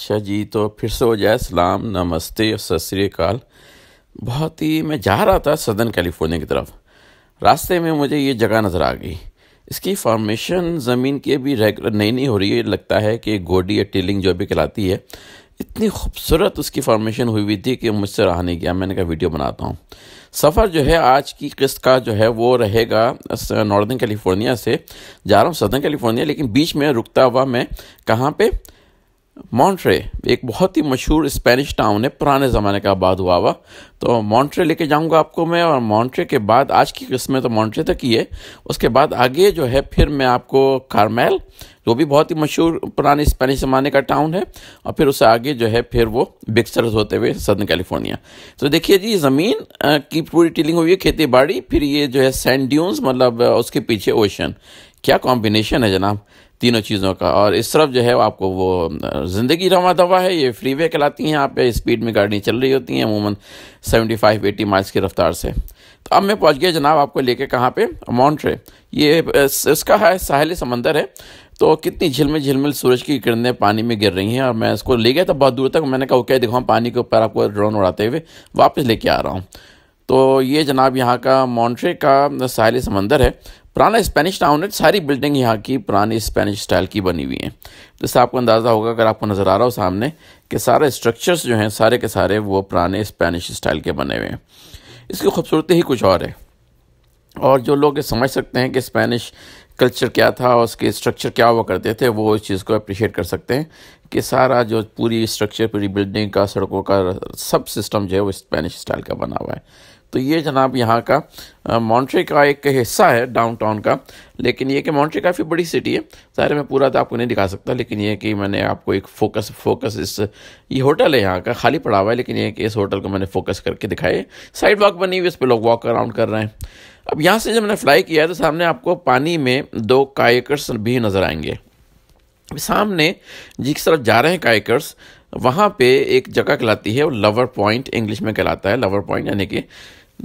अच्छा जी तो फिर से हो जाए सलाम नमस्ते सत श्रीकाल बहुत ही मैं जा रहा था सदर्न कैलिफोर्निया की तरफ रास्ते में मुझे ये जगह नज़र आ गई इसकी फॉर्मेशन ज़मीन की भी रेगुलर नई नहीं हो रही है लगता है कि गोडी या टीलिंग जो भी कहलाती है इतनी खूबसूरत उसकी फॉर्मेशन हुई हुई थी कि मुझसे रहा नहीं गया मैंने कहा वीडियो बनाता हूँ सफ़र जो है आज की किस्त का जो है वो रहेगा नॉर्दर्न कैलिफोर्निया से जा रहा हूँ सदर्न कैलिफोर्निया लेकिन बीच में रुकता हुआ मैं कहाँ पर मॉन्ट्रे एक बहुत ही मशहूर स्पेनिश टाउन है पुराने ज़माने का आबाद हुआ हुआ तो मॉन्ट्रे लेके जाऊंगा आपको मैं और मॉन्ट्रे के बाद आज की किस्में तो मॉन्ट्रे तक ही है उसके बाद आगे जो है फिर मैं आपको कारमेल जो भी बहुत ही मशहूर पुराने स्पेनिश ज़माने का टाउन है और फिर उससे आगे जो है फिर वो बिक्सर्स होते हुए सदर्न कैलिफोर्निया तो देखिए जी ज़मीन की पूरी टीलिंग हुई है खेती बाड़ी फिर ये जो है सैंड ड्यून्स मतलब उसके पीछे ओशन क्या कॉम्बिनेशन है जनाब तीनों चीज़ों का और इस तरफ जो है आपको वो ज़िंदगी रवा दवा है ये फ्री वे कहलाती हैं यहाँ पे स्पीड में गाड़ियाँ चल रही होती हैं अमूमन सेवेंटी फाइव एटी माइल्स की रफ्तार से तो अब मैं पहुँच गया जनाब आपको लेके कहाँ पे मॉन्ट्रे ये इसका है साहिल समंदर है तो कितनी झिलमिल झिलमिल सूरज की किरणें पानी में गिर रही हैं और मैं इसको ले गया था बहुत दूर तक मैंने कहा ओके देखो हम पानी के ऊपर आपको ड्रोन उड़ाते हुए वापस लेके आ रहा हूँ तो ये जनाब यहाँ का मॉन्ट्रे का साहिल समंदर है पुराना स्पेनिश टाउन है सारी बिल्डिंग यहाँ की पुरानी स्पेनिश स्टाइल की बनी हुई तो इससे आपको अंदाज़ा होगा अगर आपको नज़र आ रहा हो सामने कि सारे स्ट्रक्चर्स जो हैं सारे के सारे वो पुराने स्पेनिश स्टाइल के बने हुए हैं इसकी खूबसूरती ही कुछ और है और जो लोग समझ सकते हैं कि स्पेनिश कल्चर क्या था उसके स्ट्रक्चर क्या हुआ करते थे वो इस चीज़ को अप्रिशिएट कर सकते हैं कि सारा जो पूरी स्ट्रक्चर पूरी बिल्डिंग का सड़कों का सब सिस्टम जो है वो स्पेनिश स्टाइल का बना हुआ है तो ये जनाब यहाँ का मॉन्ट्रे का एक हिस्सा है डाउनटाउन का लेकिन ये कि मॉन्ट्रे काफ़ी बड़ी सिटी है ज़ाहिर मैं पूरा तो आपको नहीं दिखा सकता लेकिन ये कि मैंने आपको एक फोकस फोकस इस ये होटल है यहाँ का खाली पड़ा हुआ है लेकिन ये कि इस होटल को मैंने फोकस करके दिखाई साइड वॉक बनी हुई इस पर लोग वॉक अराउंड कर रहे हैं अब यहाँ से जब मैंने फ्लाई किया तो सामने आपको पानी में दो कायकर्स भी नज़र आएंगे सामने जिस तरफ जा रहे हैं कायकर्स वहाँ पे एक जगह कहलाती है वो लवर पॉइंट इंग्लिश में कहलाता है लवर पॉइंट यानी कि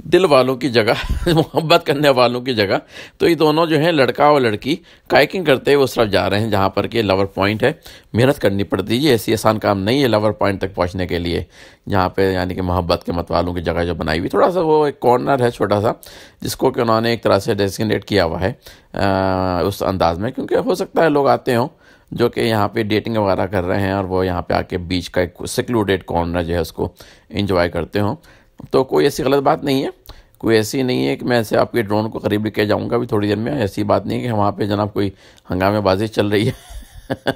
दिल वालों की जगह मोहब्बत करने वालों की जगह तो ये दोनों जो हैं लड़का और लड़की काइकिंग करते हुए उस तरफ जा रहे हैं जहाँ पर कि लवर पॉइंट है मेहनत करनी पड़ती है ऐसी आसान काम नहीं है लवर पॉइंट तक पहुँचने के लिए जहाँ पे यानी कि मोहब्बत के मत वालों की जगह जो बनाई हुई थोड़ा सा वो एक कॉर्नर है छोटा सा जिसको कि उन्होंने एक तरह से डेजिग्नेट किया हुआ है आ, उस अंदाज में क्योंकि हो सकता है लोग आते हों जो कि यहाँ पे डेटिंग वगैरह कर रहे हैं और वो यहाँ पे आके बीच का एक सिक्लूडेड कॉर्नर जो है उसको इन्जॉय करते हों तो कोई ऐसी गलत बात नहीं है कोई ऐसी नहीं है कि मैं ऐसे आपके ड्रोन को करीब लेके जाऊंगा अभी थोड़ी देर में ऐसी बात नहीं है कि वहाँ पे जनाब कोई हंगामेबाजी चल रही है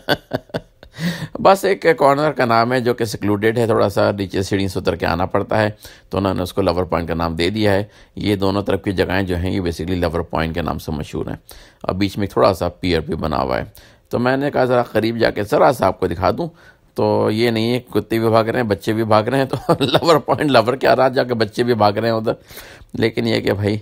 बस एक कॉर्नर का नाम है जो कि सिक्लूडेड है थोड़ा सा नीचे सीढ़ी से उतर के आना पड़ता है तो उन्होंने उसको लवर पॉइंट का नाम दे दिया है ये दोनों तरफ की जगहें जो हैं ये बेसिकली लवर पॉइंट के नाम से मशहूर हैं और बीच में थोड़ा सा पियर भी बना हुआ है तो मैंने कहा ज़रा करीब जाके ज़रा सा आपको दिखा दूँ तो ये नहीं है कुत्ते भी भाग रहे हैं बच्चे भी भाग रहे हैं तो लवर पॉइंट लवर के रहा जाके बच्चे भी भाग रहे हैं उधर लेकिन ये कि भाई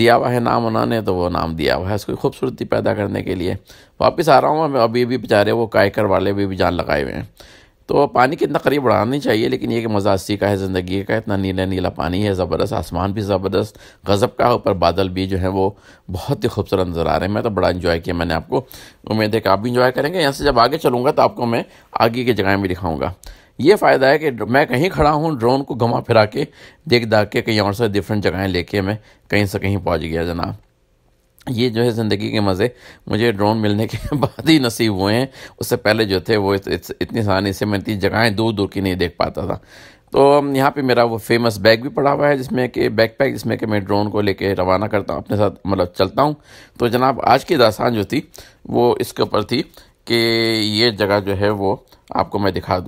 दिया हुआ है नाम उन्होंने तो वो नाम दिया हुआ है उसकी खूबसूरती पैदा करने के लिए वापस आ रहा हूँ मैं अभी भी बेचारे वो कायकर वाले भी, भी जान लगाए हुए हैं तो पानी कितना करीब बढ़ाना चाहिए लेकिन ये कि मज़ा का है ज़िंदगी का इतना नीला नीला पानी है ज़बरदस्त आसमान भी ज़बरदस्त गज़ब का ऊपर बादल भी जो है वो बहुत ही खूबसूरत नज़र आ रहे हैं मैं तो बड़ा इन्जॉय किया मैंने आपको उम्मीद है कि आप भी इन्जॉय करेंगे यहाँ से जब आगे चलूँगा तो आपको मैं आगे की जगह भी दिखाऊँगा ये फ़ायदा है कि मैं कहीं खड़ा हूँ ड्रोन को घुमा फिरा के देख दाख के कहीं और से डिफरेंट जगहें लेके मैं कहीं से कहीं पहुँच गया जनाब ये जो है ज़िंदगी के मज़े मुझे ड्रोन मिलने के बाद ही नसीब हुए हैं उससे पहले जो थे वो इतनी आसानी से मैं इतनी जगहें दूर दूर की नहीं देख पाता था तो यहाँ पे मेरा वो फेमस बैग भी पड़ा हुआ है जिसमें कि बैग पैक जिसमें कि मैं ड्रोन को लेके रवाना करता हूँ अपने साथ मतलब चलता हूँ तो जनाब आज की दासान जो थी वो इसके ऊपर थी कि ये जगह जो है वो आपको मैं दिखा दूँ